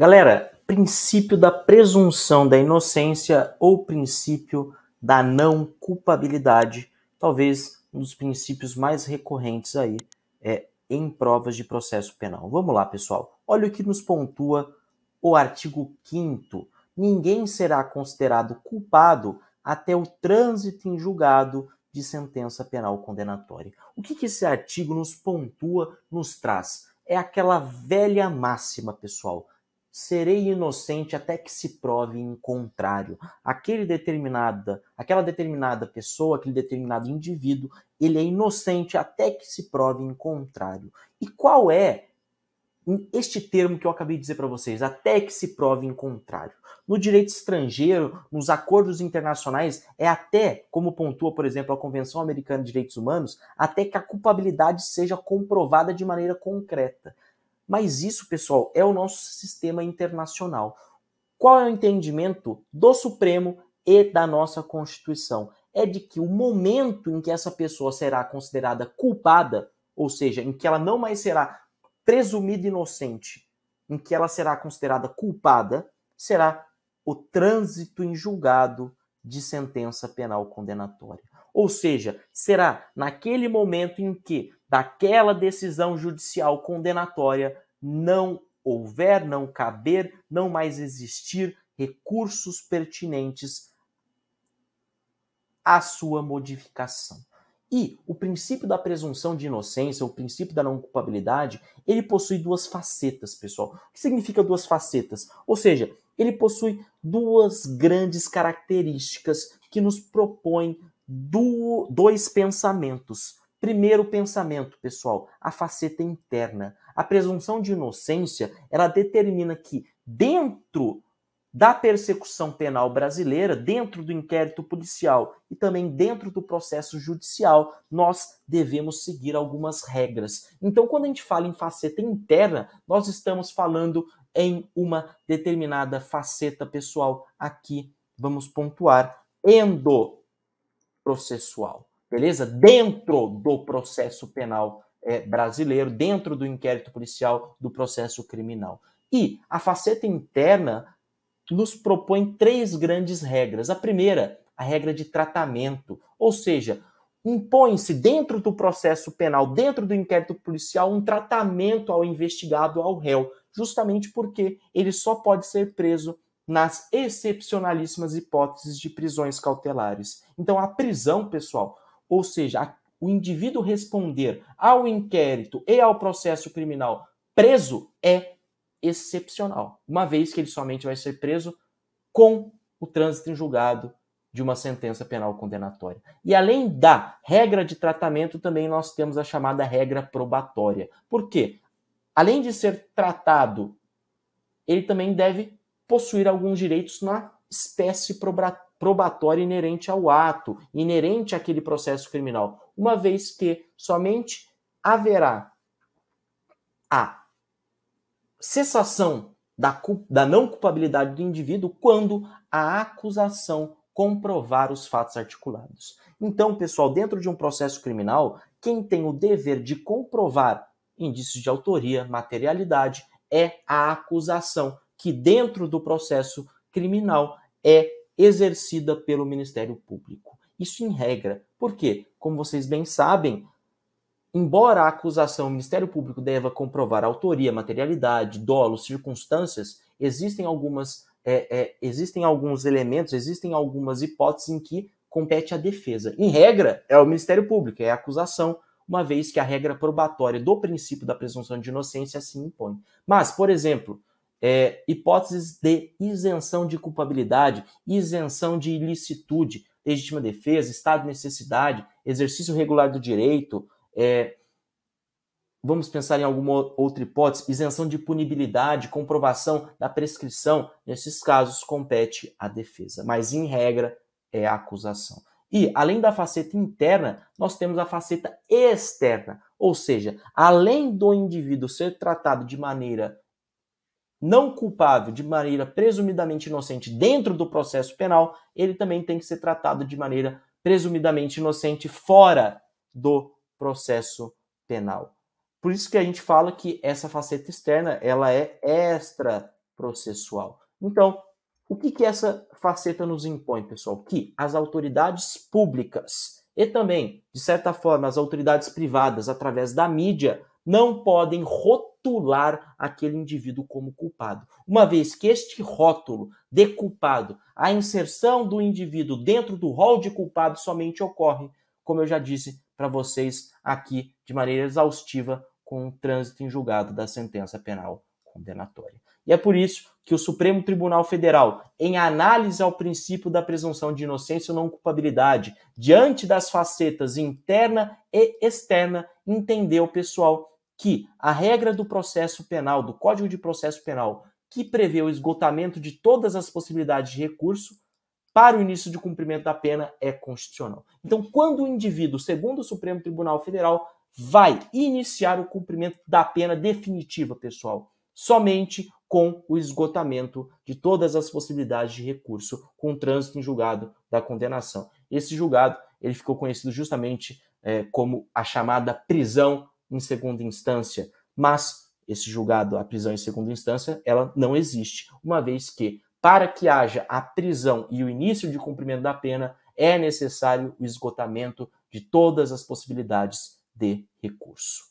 Galera, princípio da presunção da inocência ou princípio da não culpabilidade, talvez um dos princípios mais recorrentes aí é em provas de processo penal. Vamos lá, pessoal. Olha o que nos pontua o artigo 5 Ninguém será considerado culpado até o trânsito em julgado de sentença penal condenatória. O que, que esse artigo nos pontua, nos traz? É aquela velha máxima, pessoal serei inocente até que se prove em contrário. Aquele determinada, aquela determinada pessoa, aquele determinado indivíduo, ele é inocente até que se prove em contrário. E qual é este termo que eu acabei de dizer para vocês, até que se prove em contrário. No direito estrangeiro, nos acordos internacionais, é até, como pontua, por exemplo, a Convenção Americana de Direitos Humanos, até que a culpabilidade seja comprovada de maneira concreta. Mas isso, pessoal, é o nosso sistema internacional. Qual é o entendimento do Supremo e da nossa Constituição? É de que o momento em que essa pessoa será considerada culpada, ou seja, em que ela não mais será presumida inocente, em que ela será considerada culpada, será o trânsito em julgado de sentença penal condenatória. Ou seja, será naquele momento em que daquela decisão judicial condenatória não houver, não caber, não mais existir recursos pertinentes à sua modificação. E o princípio da presunção de inocência, o princípio da não culpabilidade, ele possui duas facetas, pessoal. O que significa duas facetas? Ou seja, ele possui duas grandes características que nos propõem do, dois pensamentos Primeiro pensamento, pessoal, a faceta interna. A presunção de inocência, ela determina que dentro da persecução penal brasileira, dentro do inquérito policial e também dentro do processo judicial, nós devemos seguir algumas regras. Então, quando a gente fala em faceta interna, nós estamos falando em uma determinada faceta pessoal aqui, vamos pontuar, endoprocessual beleza? Dentro do processo penal é, brasileiro, dentro do inquérito policial, do processo criminal. E a faceta interna nos propõe três grandes regras. A primeira, a regra de tratamento, ou seja, impõe-se dentro do processo penal, dentro do inquérito policial, um tratamento ao investigado, ao réu, justamente porque ele só pode ser preso nas excepcionalíssimas hipóteses de prisões cautelares. Então, a prisão, pessoal, ou seja, o indivíduo responder ao inquérito e ao processo criminal preso é excepcional, uma vez que ele somente vai ser preso com o trânsito em julgado de uma sentença penal condenatória. E além da regra de tratamento, também nós temos a chamada regra probatória. Por quê? Além de ser tratado, ele também deve possuir alguns direitos na espécie probatória probatória inerente ao ato, inerente àquele processo criminal, uma vez que somente haverá a cessação da, da não culpabilidade do indivíduo quando a acusação comprovar os fatos articulados. Então, pessoal, dentro de um processo criminal, quem tem o dever de comprovar indícios de autoria, materialidade, é a acusação, que dentro do processo criminal é exercida pelo Ministério Público. Isso em regra. Por quê? Como vocês bem sabem, embora a acusação o Ministério Público deva comprovar autoria, materialidade, dolo, circunstâncias, existem algumas é, é, existem alguns elementos, existem algumas hipóteses em que compete à defesa. Em regra, é o Ministério Público, é a acusação, uma vez que a regra probatória do princípio da presunção de inocência se impõe. Mas, por exemplo, é, hipóteses de isenção de culpabilidade, isenção de ilicitude, legítima defesa, estado de necessidade, exercício regular do direito, é, vamos pensar em alguma outra hipótese, isenção de punibilidade, comprovação da prescrição, nesses casos compete à defesa, mas em regra é a acusação. E além da faceta interna, nós temos a faceta externa, ou seja, além do indivíduo ser tratado de maneira não culpável de maneira presumidamente inocente dentro do processo penal, ele também tem que ser tratado de maneira presumidamente inocente fora do processo penal. Por isso que a gente fala que essa faceta externa ela é extra processual. Então, o que, que essa faceta nos impõe, pessoal? Que as autoridades públicas e também, de certa forma, as autoridades privadas, através da mídia, não podem rotar rotular aquele indivíduo como culpado. Uma vez que este rótulo de culpado, a inserção do indivíduo dentro do rol de culpado somente ocorre, como eu já disse para vocês aqui de maneira exaustiva com o trânsito em julgado da sentença penal condenatória. E é por isso que o Supremo Tribunal Federal, em análise ao princípio da presunção de inocência ou não culpabilidade, diante das facetas interna e externa, entendeu, pessoal, que a regra do processo penal, do Código de Processo Penal, que prevê o esgotamento de todas as possibilidades de recurso para o início de cumprimento da pena é constitucional. Então, quando o indivíduo, segundo o Supremo Tribunal Federal, vai iniciar o cumprimento da pena definitiva, pessoal, somente com o esgotamento de todas as possibilidades de recurso com o trânsito em julgado da condenação. Esse julgado, ele ficou conhecido justamente é, como a chamada prisão em segunda instância, mas esse julgado, a prisão em segunda instância, ela não existe, uma vez que para que haja a prisão e o início de cumprimento da pena, é necessário o esgotamento de todas as possibilidades de recurso.